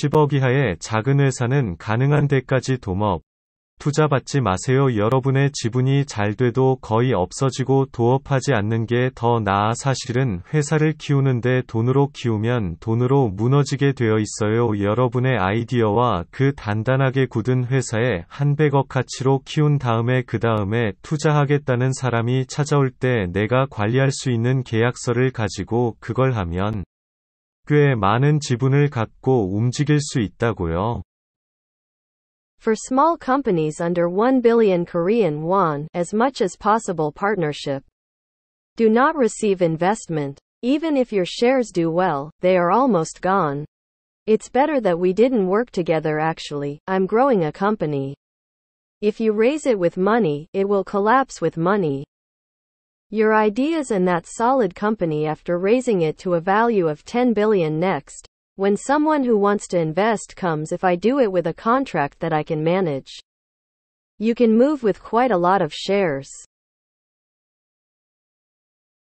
10억 이하의 작은 회사는 가능한 데까지 도업 투자받지 마세요. 여러분의 지분이 잘 돼도 거의 없어지고 도업하지 않는 게 더 나아 사실은 회사를 키우는데 돈으로 키우면 돈으로 무너지게 되어 있어요. 여러분의 아이디어와 그 단단하게 굳은 회사에 한 100억 가치로 키운 다음에 그 다음에 투자하겠다는 사람이 찾아올 때 내가 관리할 수 있는 계약서를 가지고 그걸 하면 꽤 많은 지분을 갖고 움직일 수 있다고요. For small companies under 1 billion Korean won, as much as possible partnership. Do not receive investment. Even if your shares do well, they are almost gone. It's better that we didn't work together actually. I'm growing a company. If you raise it with money, it will collapse with money. Your ideas and that solid company after raising it to a value of 10 billion next. When someone who wants to invest comes, if I do it with a contract that I can manage, you can move with quite a lot of shares.